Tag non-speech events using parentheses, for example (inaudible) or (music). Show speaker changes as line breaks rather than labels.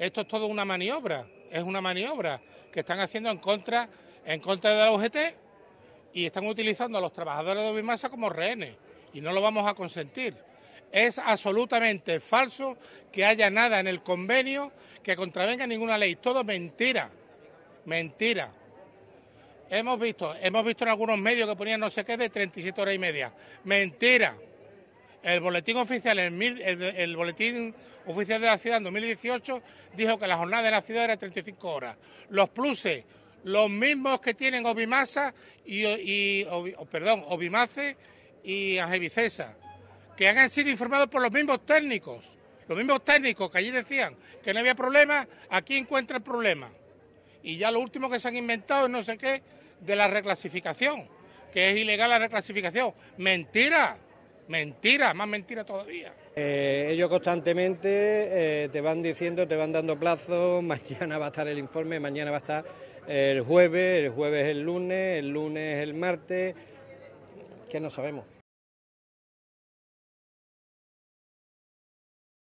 Esto es todo una maniobra, es una maniobra que están haciendo en contra, en contra de la UGT y están utilizando a los trabajadores de masa como rehenes y no lo vamos a consentir. Es absolutamente falso que haya nada en el convenio que contravenga ninguna ley. Todo mentira, mentira. Hemos visto, hemos visto en algunos medios que ponían no sé qué de 37 horas y media. Mentira. El boletín oficial, el, boletín oficial de la ciudad en 2018 dijo que la jornada de la ciudad era 35 horas. Los pluses, los mismos que tienen Obimasa y, y oh, perdón, Obimace y Angevicesa, que han sido informados por los mismos técnicos, los mismos técnicos que allí decían que no había problema, aquí encuentra el problema. Y ya lo último que se han inventado es no sé qué de la reclasificación, que es ilegal la reclasificación. Mentira. Mentira, más mentira todavía.
Eh, ellos constantemente eh, te van diciendo, te van dando plazos, (laughs) mañana va a estar el informe, mañana va a estar el jueves, el jueves el lunes, el lunes el martes, que no sabemos.